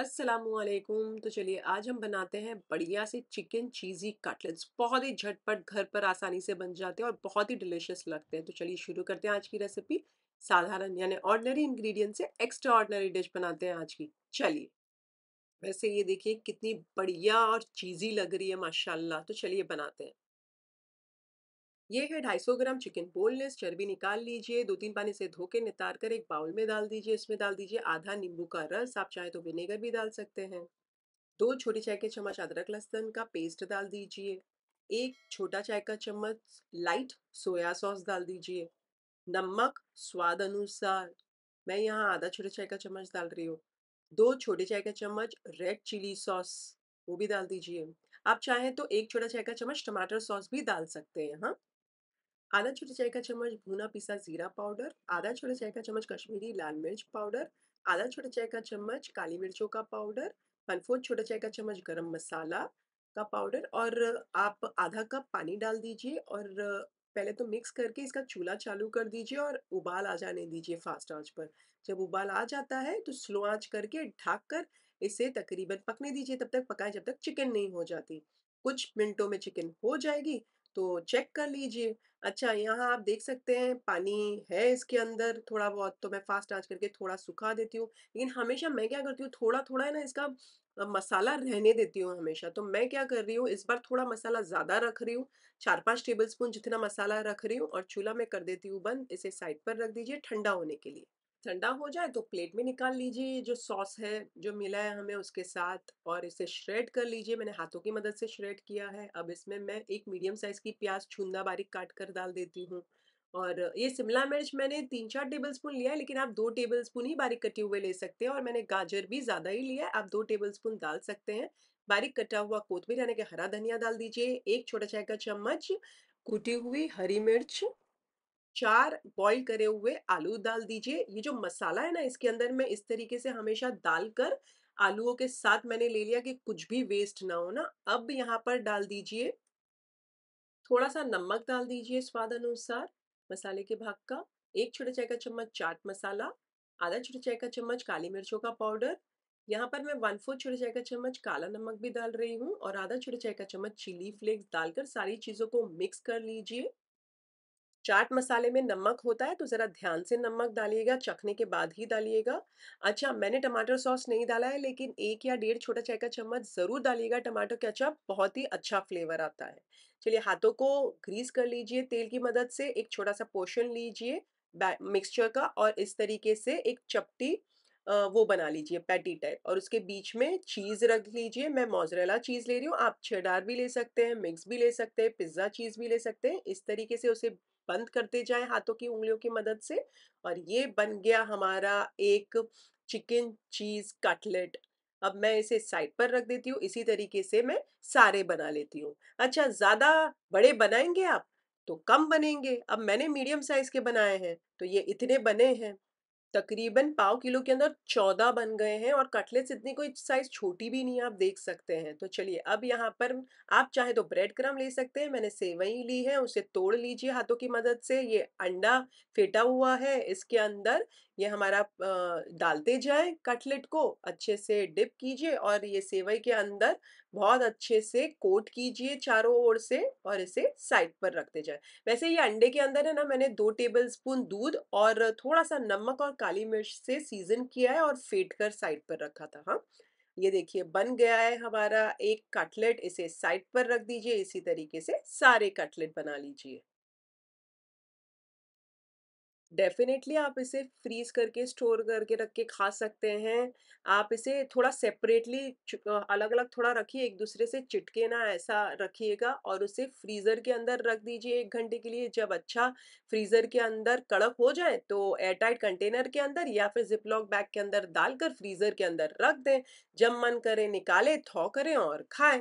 असलकुम तो चलिए आज हम बनाते हैं बढ़िया से चिकन चीज़ी कटलेट्स बहुत ही झटपट घर पर आसानी से बन जाते हैं और बहुत ही डिलीशियस लगते हैं तो चलिए शुरू करते हैं आज की रेसिपी साधारण यानी ऑर्डनरी इंग्रेडिएंट से एक्स्ट्रा ऑर्डनरी डिश बनाते हैं आज की चलिए वैसे ये देखिए कितनी बढ़िया और चीज़ी लग रही है माशाला तो चलिए बनाते हैं ये है 250 ग्राम चिकन बोनलेस चर्बी निकाल लीजिए दो तीन पानी से धो के नितार कर एक बाउल में डाल दीजिए इसमें डाल दीजिए आधा नींबू का रस आप चाहे तो विनेगर भी डाल सकते हैं दो छोटी चाय के चम्मच अदरक लहसन का पेस्ट डाल दीजिए एक छोटा चाय का चम्मच लाइट सोया सॉस डाल दीजिए नमक स्वाद अनुसार मैं यहाँ आधा छोटे चाय का चम्मच डाल रही हूँ दो छोटे चाय का चम्मच रेड चिली सॉस वो भी डाल दीजिए आप चाहें तो एक छोटा चाय का चम्मच टमाटर सॉस भी डाल सकते हैं हाँ आधा छोटे चाय का चम्मच भुना पिसा जीरा पाउडर आधा छोटे चाय का चम्मच कश्मीरी लाल मिर्च पाउडर आधा छोटे चाय का चम्मच काली मिर्चों का पाउडर वन फोर्थ छोटा चाय का चम्मच गरम मसाला का पाउडर और आप आधा कप पानी डाल दीजिए और पहले तो मिक्स करके इसका चूल्हा चालू कर दीजिए और उबाल आ जाने दीजिए फास्ट आंच पर जब उबाल आ जाता है तो स्लो आंच करके ढाक कर इसे तकरीबन पकने दीजिए तब तक पकाए जब तक चिकन नहीं हो जाती कुछ मिनटों में चिकन हो जाएगी तो चेक कर लीजिए अच्छा यहाँ आप देख सकते हैं पानी है इसके अंदर थोड़ा बहुत तो मैं फास्ट आंच करके थोड़ा सुखा देती हूँ लेकिन हमेशा मैं क्या करती हूँ थोड़ा थोड़ा है ना इसका मसाला रहने देती हूँ हमेशा तो मैं क्या कर रही हूँ इस बार थोड़ा मसाला ज़्यादा रख रही हूँ चार पाँच टेबल स्पून जितना मसाला रख रही हूँ और चूल्हा में कर देती हूँ बंद इसे साइड पर रख दीजिए ठंडा होने के लिए ठंडा हो जाए तो प्लेट में निकाल लीजिए ये जो सॉस है जो मिला है हमें उसके साथ और इसे श्रेड कर लीजिए मैंने हाथों की मदद से श्रेड किया है अब इसमें मैं एक मीडियम साइज़ की प्याज छूंदा बारीक काट कर डाल देती हूँ और ये शिमला मिर्च मैंने तीन चार टेबल स्पून लिया है लेकिन आप दो टेबल स्पून ही बारीक कटे हुए ले सकते हैं और मैंने गाजर भी ज़्यादा ही लिया है आप दो टेबल स्पून डाल सकते हैं बारीक कटा हुआ कोथमीर यानी कि हरा धनिया डाल दीजिए एक छोटा चाय का चम्मच कूटी हुई हरी मिर्च चार बॉईल करे हुए आलू डाल दीजिए ये जो मसाला है ना इसके अंदर मैं इस तरीके से हमेशा डाल कर आलूओं के साथ मैंने ले लिया कि कुछ भी वेस्ट ना हो ना अब यहाँ पर डाल दीजिए थोड़ा सा नमक डाल दीजिए स्वाद अनुसार मसाले के भाग का एक छोटे चाय का चम्मच चाट मसाला आधा छोटे चाय का चम्मच काली मिर्चों का पाउडर यहाँ पर मैं वन फोर्थ छोटे चाय का चम्मच काला नमक भी डाल रही हूँ और आधा छोटे चाय का चम्मच चिली फ्लेक्स डालकर सारी चीज़ों को मिक्स कर लीजिए चाट मसाले में नमक होता है तो ज़रा ध्यान से नमक डालिएगा चखने के बाद ही डालिएगा अच्छा मैंने टमाटर सॉस नहीं डाला है लेकिन एक या डेढ़ छोटा चाय का चम्मच ज़रूर डालिएगा टमाटो के केचप बहुत ही अच्छा फ्लेवर आता है चलिए हाथों को ग्रीस कर लीजिए तेल की मदद से एक छोटा सा पोशन लीजिए मिक्सचर का और इस तरीके से एक चपटी वो बना लीजिए पैटी टाइप और उसके बीच में चीज़ रख लीजिए मैं मोजरेला चीज़ ले रही हूँ आप छेडार भी ले सकते हैं मिक्स भी ले सकते हैं पिज्ज़ा चीज़ भी ले सकते हैं इस तरीके से उसे बंद करते जाएं हाथों की उंगलियों की मदद से और ये बन गया हमारा एक चिकन चीज़ कटलेट अब मैं इसे साइड पर रख देती हूँ इसी तरीके से मैं सारे बना लेती हूँ अच्छा ज़्यादा बड़े बनाएंगे आप तो कम बनेंगे अब मैंने मीडियम साइज़ के बनाए हैं तो ये इतने बने हैं तकरीबन पाव किलो के अंदर चौदह बन गए हैं और कटलेट्स इतनी कोई साइज छोटी भी नहीं है आप देख सकते हैं तो चलिए अब यहाँ पर आप चाहे तो ब्रेड क्रम ले सकते हैं मैंने सेवई ली है उसे तोड़ लीजिए हाथों की मदद से ये अंडा फेटा हुआ है इसके अंदर ये हमारा डालते जाए कटलेट को अच्छे से डिप कीजिए और ये सेवई के अंदर बहुत अच्छे से कोट कीजिए चारों ओर से और इसे साइड पर रखते जाए वैसे ये अंडे के अंदर है ना मैंने दो टेबल स्पून दूध और थोड़ा सा नमक और काली मिर्च से सीजन किया है और फेट कर साइड पर रखा था हाँ ये देखिए बन गया है हमारा एक कटलेट इसे साइड पर रख दीजिए इसी तरीके से सारे कटलेट बना लीजिए डेफिनेटली आप इसे फ्रीज करके स्टोर करके रख के खा सकते हैं आप इसे थोड़ा सेपरेटली अलग अलग थोड़ा रखिए एक दूसरे से चिटके ना ऐसा रखिएगा और उसे फ्रीज़र के अंदर रख दीजिए एक घंटे के लिए जब अच्छा फ्रीज़र के अंदर कड़क हो जाए तो एयरटाइट कंटेनर के अंदर या फिर जिपलॉक बैग के अंदर डालकर फ्रीज़र के अंदर रख दें जब मन करें निकालें थौ करें और खाएं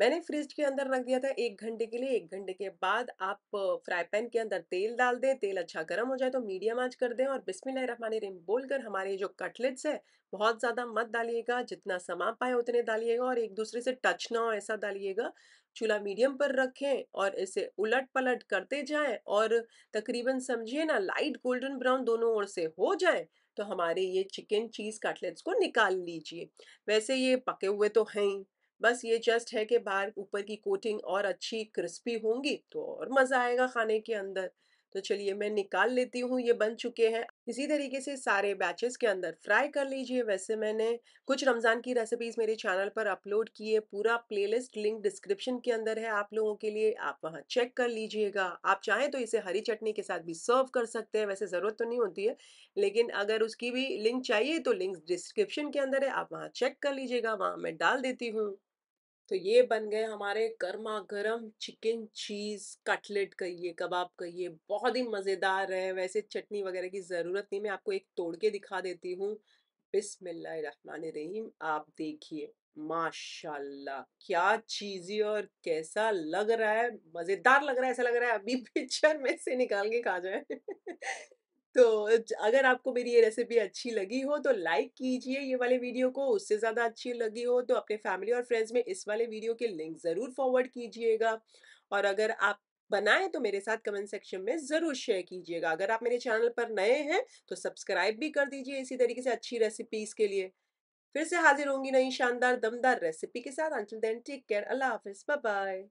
मैंने फ्रिज के अंदर रख दिया था एक घंटे के लिए एक घंटे के बाद आप फ्राई पैन के अंदर तेल डाल दें तेल अच्छा गर्म हो जाए तो मीडियम आंच कर दें और बिस्मिल रिम बोलकर हमारे जो कटलेट्स है बहुत ज़्यादा मत डालिएगा जितना समा पाए उतने डालिएगा और एक दूसरे से टच ना हो ऐसा डालिएगा चूल्हा मीडियम पर रखें और इसे उलट पलट करते जाएं और तकरीबन समझिए ना लाइट गोल्डन ब्राउन दोनों ओर से हो जाए तो हमारे ये चिकन चीज़ कटलेट्स को निकाल लीजिए वैसे ये पके हुए तो हैं ही बस ये जस्ट है कि बाहर ऊपर की कोटिंग और अच्छी क्रिस्पी होंगी तो और मज़ा आएगा खाने के अंदर तो चलिए मैं निकाल लेती हूँ ये बन चुके हैं इसी तरीके से सारे बैचेस के अंदर फ्राई कर लीजिए वैसे मैंने कुछ रमज़ान की रेसिपीज़ मेरे चैनल पर अपलोड की है पूरा प्लेलिस्ट लिंक डिस्क्रिप्शन के अंदर है आप लोगों के लिए आप वहाँ चेक कर लीजिएगा आप चाहें तो इसे हरी चटनी के साथ भी सर्व कर सकते हैं वैसे ज़रूरत तो नहीं होती है लेकिन अगर उसकी भी लिंक चाहिए तो लिंक डिस्क्रिप्शन के अंदर है आप वहाँ चेक कर लीजिएगा वहाँ मैं डाल देती हूँ तो ये बन गए हमारे गर्मा गर्म चिकन चीज़ कटलेट कहिए कबाब कहिए बहुत ही मज़ेदार है वैसे चटनी वगैरह की ज़रूरत नहीं मैं आपको एक तोड़ के दिखा देती हूँ रहीम आप देखिए माशाल्लाह क्या चीज़ी और कैसा लग रहा है मज़ेदार लग रहा है ऐसा लग रहा है अभी पिक्चर में से निकाल के खा जाए तो अगर आपको मेरी ये रेसिपी अच्छी लगी हो तो लाइक कीजिए ये वाले वीडियो को उससे ज़्यादा अच्छी लगी हो तो अपने फैमिली और फ्रेंड्स में इस वाले वीडियो के लिंक ज़रूर फॉरवर्ड कीजिएगा और अगर आप बनाएं तो मेरे साथ कमेंट सेक्शन में ज़रूर शेयर कीजिएगा अगर आप मेरे चैनल पर नए हैं तो सब्सक्राइब भी कर दीजिए इसी तरीके से अच्छी रेसिपीज़ के लिए फिर से हाजिर होंगी नई शानदार दमदार रेसिपी के साथ अंचल देन टेक केयर अल्लाह हाफिज़ बाय